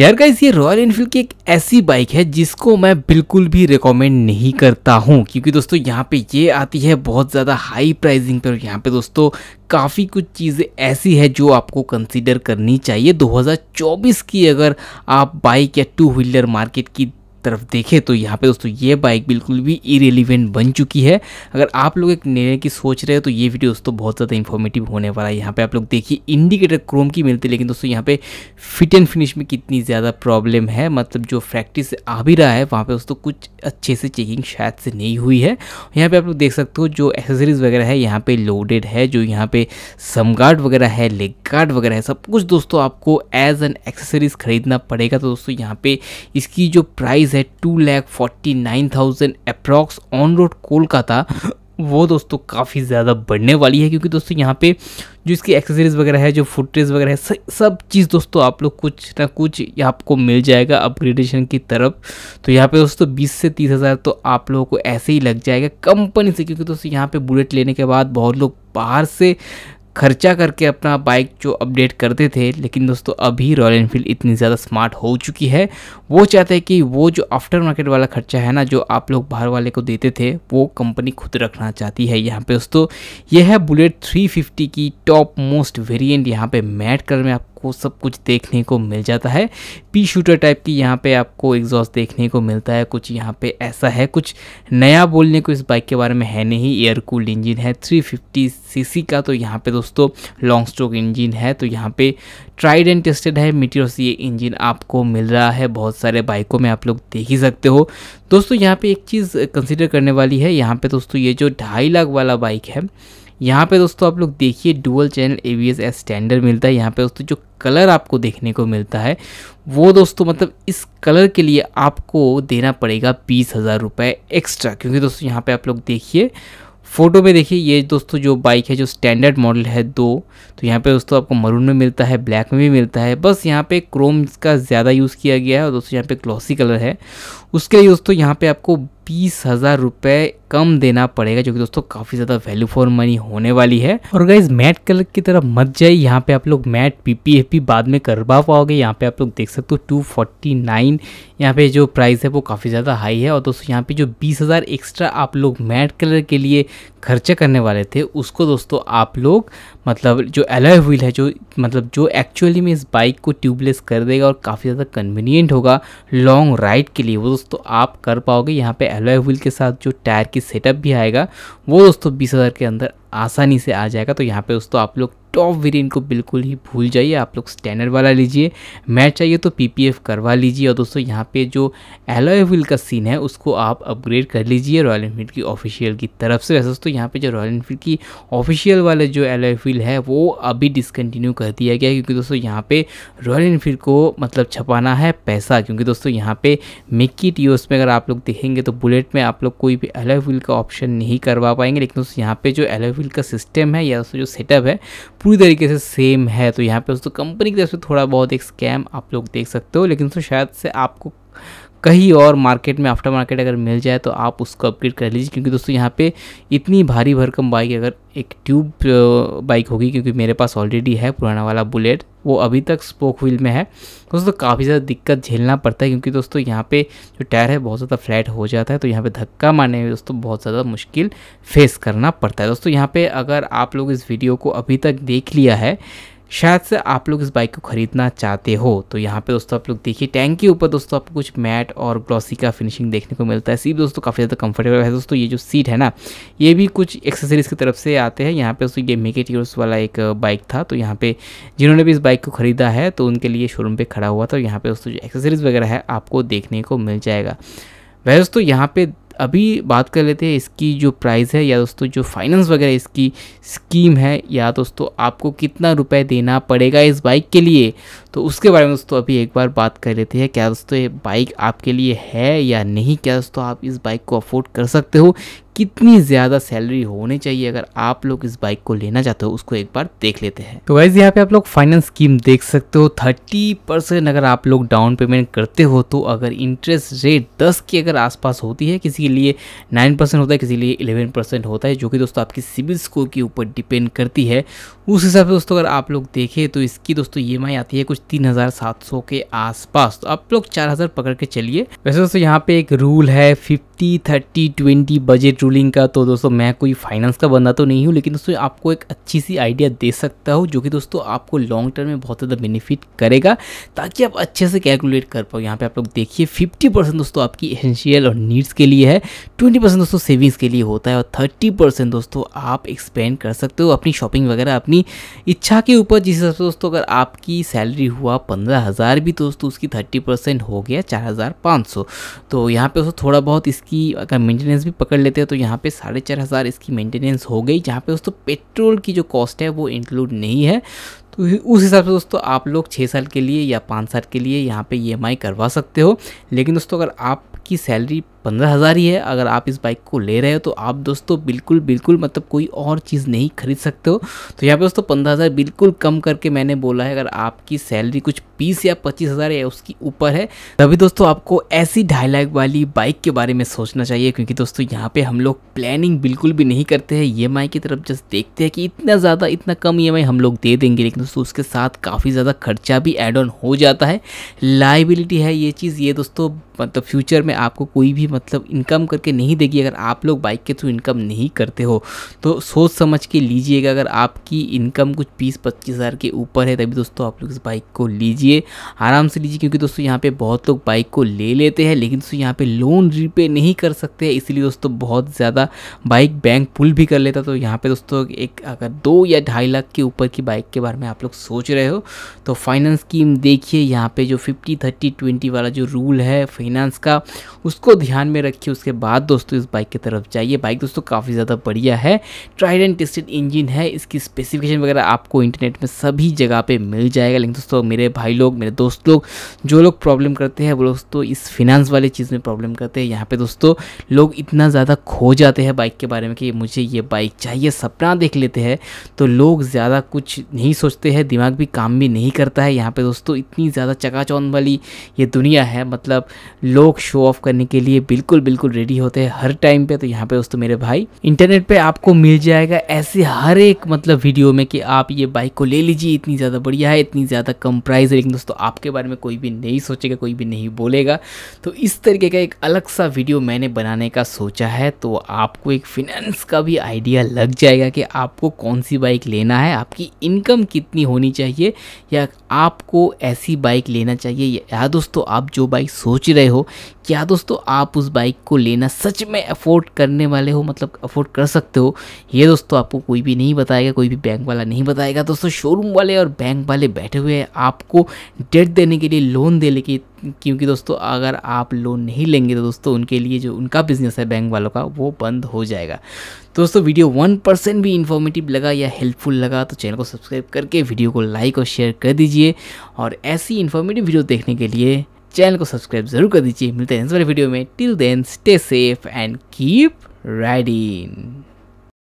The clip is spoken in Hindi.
यार गाइज ये रॉयल एनफील्ड की एक ऐसी बाइक है जिसको मैं बिल्कुल भी रिकमेंड नहीं करता हूँ क्योंकि दोस्तों यहाँ पे ये आती है बहुत ज़्यादा हाई प्राइसिंग पर यहाँ पे दोस्तों काफ़ी कुछ चीज़ें ऐसी है जो आपको कंसीडर करनी चाहिए 2024 की अगर आप बाइक या टू व्हीलर मार्केट की तरफ देखें तो यहाँ पे दोस्तों ये बाइक बिल्कुल भी इरेलीवेंट बन चुकी है अगर आप लोग एक लेने की सोच रहे हो तो ये वीडियो दोस्तों बहुत ज़्यादा इन्फॉर्मेटिव होने वाला है यहाँ पे आप लोग देखिए इंडिकेटर क्रोम की मिलती है लेकिन दोस्तों यहाँ पे फिट एंड फिनिश में कितनी ज़्यादा प्रॉब्लम है मतलब जो फैक्ट्री से आ भी रहा है वहाँ पर दोस्तों कुछ अच्छे से चेकिंग शायद से नहीं हुई है यहाँ पर आप लोग देख सकते हो जो एसेसरीज़ वगैरह है यहाँ पर लोडेड है जो यहाँ पर सम गार्ड वगैरह है लेग गार्ड वगैरह है सब कुछ दोस्तों आपको एज एन एक्सेसरीज खरीदना पड़ेगा तो दोस्तों यहाँ पर इसकी जो प्राइस प्राइस है two lakh forty nine thousand approx on road Kolkata वो दोस्तों काफ़ी ज़्यादा बढ़ने वाली है क्योंकि दोस्तों यहाँ पे जो इसकी एक्सेसरीज वगैरह है जो फुटेज वगैरह है सब चीज़ दोस्तों आप लोग कुछ ना कुछ आपको मिल जाएगा अपग्रेडेशन की तरफ तो यहाँ पे दोस्तों 20 से तीस हज़ार तो आप लोगों को ऐसे ही लग जाएगा कंपनी से क्योंकि दोस्तों यहाँ पे बुलेट लेने के बाद बहुत लोग बाहर से खर्चा करके अपना बाइक जो अपडेट करते थे लेकिन दोस्तों अभी रॉयल इनफील्ड इतनी ज़्यादा स्मार्ट हो चुकी है वो चाहते हैं कि वो जो आफ्टर मार्केट वाला खर्चा है ना जो आप लोग बाहर वाले को देते थे वो कंपनी खुद रखना चाहती है यहाँ पे दोस्तों यह है बुलेट 350 की टॉप मोस्ट वेरिएंट यहाँ पे मैट कलर में आप आपको सब कुछ देखने को मिल जाता है पी शूटर टाइप की यहाँ पे आपको एग्जॉस्ट देखने को मिलता है कुछ यहाँ पे ऐसा है कुछ नया बोलने को इस बाइक के बारे में है नहीं एयर कूल्ड इंजन है 350 सीसी का तो यहाँ पे दोस्तों लॉन्ग स्ट्रोक इंजन है तो यहाँ पे ट्राइड एंड टेस्टेड है मीटियोर से ये इंजन आपको मिल रहा है बहुत सारे बाइकों में आप लोग देख ही सकते हो दोस्तों यहाँ पे एक चीज़ कंसिडर करने वाली है यहाँ पे दोस्तों ये जो ढाई लाख वाला बाइक है यहाँ पे दोस्तों आप लोग देखिए dual channel A V S standard मिलता है यहाँ पे दोस्तों जो कलर आपको देखने को मिलता है वो दोस्तों मतलब इस कलर के लिए आपको देना पड़ेगा बीस हज़ार रुपये एक्स्ट्रा क्योंकि दोस्तों यहाँ पे आप लोग देखिए फ़ोटो में देखिए ये दोस्तों जो बाइक है जो स्टैंडर्ड मॉडल है दो तो यहाँ पे दोस्तों आपको मरून में मिलता है ब्लैक में भी मिलता है बस यहाँ पे क्रोम का ज़्यादा यूज़ किया गया है और दोस्तों यहाँ पे ग्लॉसी कलर है उसके लिए दोस्तों यहाँ पे आपको बीस हज़ार रुपये कम देना पड़ेगा जो कि दोस्तों काफ़ी ज़्यादा वैल्यू फॉर मनी होने वाली है और गाइज मैट कलर की तरफ मत जाइए यहाँ पे आप लोग मैट पीपीएफपी बाद में करवा पाओगे यहाँ पे आप लोग देख सकते हो टू फोर्टी नाइन यहाँ पे जो प्राइस है वो काफ़ी ज़्यादा हाई है और दोस्तों यहाँ पे जो बीस हज़ार एक्स्ट्रा आप लोग मैट कलर के लिए खर्चा करने वाले थे उसको दोस्तों आप लोग मतलब जो एलोय व्हील है जो मतलब जो एक्चुअली में इस बाइक को ट्यूबलेस कर देगा और काफ़ी ज़्यादा कन्वीनियंट होगा लॉन्ग राइड के लिए वो दोस्तों आप कर पाओगे यहाँ पे एलोय व्हील के साथ जो टायर की सेटअप भी आएगा वो दोस्तों बीस हज़ार के अंदर आसानी से आ जाएगा तो यहाँ पे दोस्तों आप लोग टॉप वेरिएंट को बिल्कुल ही भूल जाइए आप लोग स्टैंडर्ड वाला लीजिए मैट चाहिए तो पीपीएफ करवा लीजिए और दोस्तों यहाँ पे जो एलोए व्हील का सीन है उसको आप अपग्रेड कर लीजिए रॉयल इनफील्ड की ऑफिशियल की तरफ से वैसे दोस्तों यहाँ पे जो रॉयल इनफील्ड की ऑफिशियल वाले जो एलोए व्हील है वो अभी डिसकन्टिन्यू कर दिया गया है क्योंकि दोस्तों यहाँ पर रॉयल इनफील्ड को मतलब छपाना है पैसा क्योंकि दोस्तों यहाँ पे मिक्की ओस में अगर आप लोग देखेंगे तो बुलेट में आप लोग कोई भी एलोए व्हील का ऑप्शन नहीं करवा पाएंगे लेकिन दोस्तों यहाँ पे जो एलोए व्हील का सिस्टम है या दोस्तों जो सेटअप है पूरी तरीके से सेम है तो यहाँ पे दोस्तों कंपनी की तरफ से थोड़ा बहुत एक स्कैम आप लोग देख सकते हो लेकिन दोस्तों शायद से आपको कहीं और मार्केट में आफ्टर मार्केट अगर मिल जाए तो आप उसको अपग्रेड कर लीजिए क्योंकि दोस्तों यहाँ पे इतनी भारी भरकम बाइक अगर एक ट्यूब बाइक होगी क्योंकि मेरे पास ऑलरेडी है पुराना वाला बुलेट वो अभी तक स्पोक व्हील में है दोस्तों काफ़ी ज़्यादा दिक्कत झेलना पड़ता है क्योंकि दोस्तों यहाँ पे जो टायर है बहुत ज़्यादा फ्लैट हो जाता है तो यहाँ पे धक्का मारने में दोस्तों बहुत ज़्यादा मुश्किल फेस करना पड़ता है दोस्तों यहाँ पे अगर आप लोग इस वीडियो को अभी तक देख लिया है शायद से आप लोग इस बाइक को ख़रीदना चाहते हो तो यहाँ पे दोस्तों आप लोग देखिए टैंक के ऊपर दोस्तों आपको कुछ मैट और ग्लॉसी का फिनिशिंग देखने को मिलता है सीट दोस्तों काफ़ी ज़्यादा कंफर्टेबल है दोस्तों ये जो सीट है ना ये भी कुछ एक्सेसरीज़ की तरफ से आते हैं यहाँ पे दोस्तों ये मेके यूर्स वाला एक बाइक था तो यहाँ पे जिन्होंने भी इस बाइक को ख़रीदा है तो उनके लिए शोरूम पर खड़ा हुआ था यहाँ पर दोस्तों जो एक्सेसरीज़ वगैरह है आपको देखने को मिल जाएगा वह दोस्तों यहाँ पर अभी बात कर लेते हैं इसकी जो प्राइस है या दोस्तों जो फाइनेंस वगैरह इसकी स्कीम है या दोस्तों आपको कितना रुपए देना पड़ेगा इस बाइक के लिए तो उसके बारे में दोस्तों अभी एक बार बात कर लेते हैं क्या दोस्तों ये बाइक आपके लिए है या नहीं क्या दोस्तों आप इस बाइक को अफोर्ड कर सकते हो कितनी ज़्यादा सैलरी होनी चाहिए अगर आप लोग इस बाइक को लेना चाहते हो उसको एक बार देख लेते हैं तो वैसे यहाँ पे आप लोग फाइनेंस स्कीम देख सकते हो थर्टी परसेंट अगर आप लोग डाउन पेमेंट करते हो तो अगर इंटरेस्ट रेट दस के अगर आसपास होती है किसी के लिए नाइन परसेंट होता है किसी के लिए इलेवन परसेंट होता है जो कि दोस्तों आपकी सिविल स्कोर के ऊपर डिपेंड करती है उस हिसाब से दोस्तों अगर आप लोग देखें तो इसकी दोस्तों ई e आती है कुछ तीन हज़ार सात सौ के आसपास तो आप लोग चार हज़ार पकड़ के चलिए वैसे दोस्तों यहाँ पे एक रूल है fifty fifty thirty twenty budget ruling का तो दोस्तों मैं कोई फाइनेंस का बंदा तो नहीं हूँ लेकिन दोस्तों आपको एक अच्छी सी आइडिया दे सकता हूँ जो कि दोस्तों आपको लॉन्ग टर्म में बहुत ज़्यादा बेनिफिट करेगा ताकि आप अच्छे से कैलकुलेट कर पाओ यहाँ पे आप लोग देखिए फिफ्टी परसेंट दोस्तों आपकी एसेंशियल और नीड्स के लिए है ट्वेंटी परसेंट दोस्तों सेविंग्स के लिए होता है और थर्टी परसेंट दोस्तों आप एक्सपेंड कर सकते हो अपनी शॉपिंग वगैरह अपनी इच्छा के ऊपर जिस हिसाब से दोस्तों अगर आपकी सैलरी हुआ पंद्रह हज़ार भी तो दोस्तों उसकी थर्टी परसेंट हो गया चार हज़ार पाँच सौ तो यहाँ पर दोस्तों थोड़ा बहुत इस इसकी अगर मेंटेनेंस भी पकड़ लेते हैं तो यहाँ पे साढ़े चार हज़ार इसकी मेंटेनेंस हो गई जहाँ पे दोस्तों पेट्रोल की जो कॉस्ट है वो इंक्लूड नहीं है तो उस हिसाब से दोस्तों आप लोग छः साल के लिए या पाँच साल के लिए यहाँ पर ई e करवा सकते हो लेकिन दोस्तों अगर आपकी सैलरी पंद्रह हज़ार ही है अगर आप इस बाइक को ले रहे हो तो आप दोस्तों बिल्कुल बिल्कुल मतलब कोई और चीज़ नहीं खरीद सकते हो तो यहाँ पे दोस्तों पंद्रह हज़ार बिल्कुल कम करके मैंने बोला है अगर आपकी सैलरी कुछ बीस या पच्चीस हज़ार या उसकी ऊपर है तभी दोस्तों आपको ऐसी ढाई लाख वाली बाइक के बारे में सोचना चाहिए क्योंकि दोस्तों यहाँ पर हम लोग प्लानिंग बिल्कुल भी नहीं करते हैं ई e की तरफ जस्ट देखते हैं कि इतना ज़्यादा इतना कम ई e हम लोग दे देंगे लेकिन दोस्तों उसके साथ काफ़ी ज़्यादा खर्चा भी एड ऑन हो जाता है लाइबिलिटी है ये चीज़ ये दोस्तों मतलब फ्यूचर में आपको कोई भी मतलब इनकम करके नहीं देगी अगर आप लोग बाइक के थ्रू इनकम नहीं करते हो तो सोच समझ के लीजिएगा अगर आपकी इनकम कुछ बीस पच्चीस हज़ार के ऊपर है तभी दोस्तों आप लोग इस बाइक को लीजिए आराम से लीजिए क्योंकि दोस्तों यहाँ पर बहुत लोग बाइक को ले लेते हैं लेकिन दोस्तों यहाँ पर लोन रीपे नहीं कर सकते इसलिए दोस्तों बहुत ज़्यादा बाइक बैंक पुल भी कर लेता तो यहाँ पर दोस्तों एक अगर दो या ढाई लाख के ऊपर की बाइक के बारे में आप लोग सोच रहे हो तो फाइनेंस स्कीम देखिए यहाँ पर जो फिफ्टी थर्टी ट्वेंटी वाला जो रूल है फाइनेंस का उसको ध्यान ध्यान में रखिए उसके बाद दोस्तों इस बाइक की तरफ जाइए बाइक दोस्तों काफ़ी ज़्यादा बढ़िया है ट्राइड एंड टेस्टेड इंजन है इसकी स्पेसिफिकेशन वगैरह आपको इंटरनेट में सभी जगह पे मिल जाएगा लेकिन दोस्तों मेरे भाई लोग मेरे दोस्त लोग जो लोग प्रॉब्लम करते हैं वो दोस्तों इस फिनांस वाली चीज़ में प्रॉब्लम करते हैं यहाँ पर दोस्तों लोग इतना ज़्यादा खो जाते हैं बाइक के बारे में कि मुझे ये बाइक चाहिए सपना देख लेते हैं तो लोग ज़्यादा कुछ नहीं सोचते हैं दिमाग भी काम भी नहीं करता है यहाँ पर दोस्तों इतनी ज़्यादा चकाचौन वाली ये दुनिया है मतलब लोग शो ऑफ करने के लिए बिल्कुल बिल्कुल रेडी होते हैं हर टाइम पे तो यहाँ पे दोस्तों मेरे भाई इंटरनेट पे आपको मिल जाएगा ऐसे हर एक मतलब वीडियो में कि आप ये बाइक को ले लीजिए इतनी ज़्यादा बढ़िया है इतनी ज़्यादा कम प्राइस है लेकिन दोस्तों आपके बारे में कोई भी नहीं सोचेगा कोई भी नहीं बोलेगा तो इस तरीके का एक अलग सा वीडियो मैंने बनाने का सोचा है तो आपको एक फिनेंस का भी आइडिया लग जाएगा कि आपको कौन सी बाइक लेना है आपकी इनकम कितनी होनी चाहिए या आपको ऐसी बाइक लेना चाहिए या दोस्तों आप जो बाइक सोच रहे हो क्या दोस्तों आप उस बाइक को लेना सच में अफोर्ड करने वाले हो मतलब अफोर्ड कर सकते हो ये दोस्तों आपको कोई भी नहीं बताएगा कोई भी बैंक वाला नहीं बताएगा दोस्तों शोरूम वाले और बैंक वाले बैठे हुए हैं आपको डेट देने के लिए लोन देने के क्योंकि दोस्तों अगर आप लोन नहीं लेंगे तो दोस्तों उनके लिए जो उनका बिजनेस है बैंक वालों का वो बंद हो जाएगा दोस्तों वीडियो वन परसेंट भी इन्फॉर्मेटिव लगा या हेल्पफुल लगा तो चैनल को सब्सक्राइब करके वीडियो को लाइक और शेयर कर दीजिए और ऐसी इन्फॉर्मेटिव वीडियो देखने के लिए चैनल को सब्सक्राइब जरूर कर दीजिए मिलते हैं इस वाले वीडियो में till then stay safe and keep riding